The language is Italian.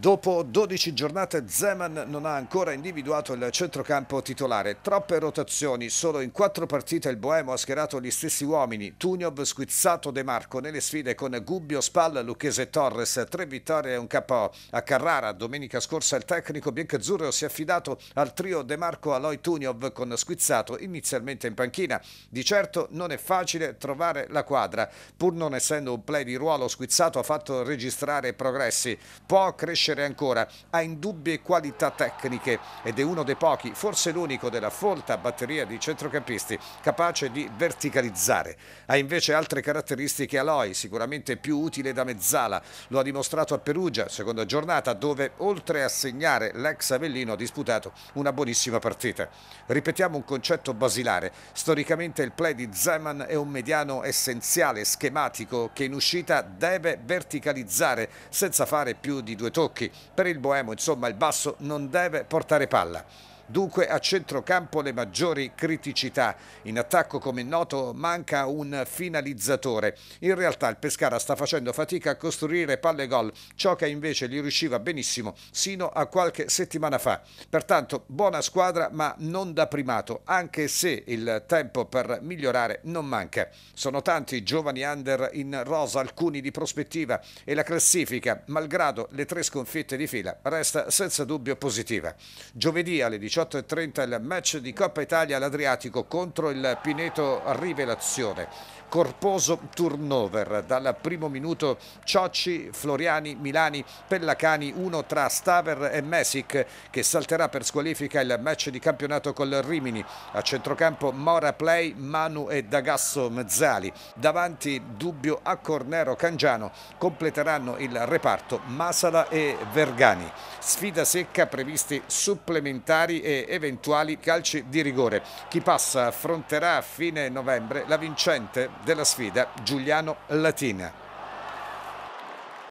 Dopo 12 giornate Zeman non ha ancora individuato il centrocampo titolare. Troppe rotazioni, solo in quattro partite il Boemo ha schierato gli stessi uomini. Tuniov, Squizzato, De Marco nelle sfide con Gubbio, Spal, Lucchese e Torres. Tre vittorie e un KO. A Carrara domenica scorsa il tecnico biancazzurro si è affidato al trio De Marco Aloy Tuniov con Squizzato inizialmente in panchina. Di certo non è facile trovare la quadra. Pur non essendo un play di ruolo, Squizzato ha fatto registrare progressi. Può crescere crescere ancora, ha indubbie qualità tecniche ed è uno dei pochi, forse l'unico della folta batteria di centrocampisti capace di verticalizzare. Ha invece altre caratteristiche Aloy, sicuramente più utile da mezzala, lo ha dimostrato a Perugia, seconda giornata, dove oltre a segnare l'ex Avellino ha disputato una buonissima partita. Ripetiamo un concetto basilare, storicamente il play di Zeman è un mediano essenziale, schematico, che in uscita deve verticalizzare senza fare più di due tocchi Ginocchi. Per il Boemo, insomma, il basso non deve portare palla. Dunque a centrocampo le maggiori criticità. In attacco, come noto, manca un finalizzatore. In realtà il Pescara sta facendo fatica a costruire palle gol, ciò che invece gli riusciva benissimo sino a qualche settimana fa. Pertanto buona squadra ma non da primato, anche se il tempo per migliorare non manca. Sono tanti i giovani under in rosa, alcuni di prospettiva e la classifica, malgrado le tre sconfitte di fila, resta senza dubbio positiva. Giovedì alle 18 18.30 il match di Coppa Italia all'Adriatico contro il Pineto Rivelazione. Corposo turnover dal primo minuto Ciocci, Floriani, Milani, Pellacani uno tra Staver e Messic che salterà per squalifica il match di campionato col Rimini. A centrocampo Mora Play, Manu e Dagasso Mezzali. Davanti Dubbio a Cornero Cangiano completeranno il reparto Masala e Vergani. Sfida secca previsti supplementari e eventuali calci di rigore. Chi passa affronterà a fine novembre la vincente della sfida Giuliano Latina.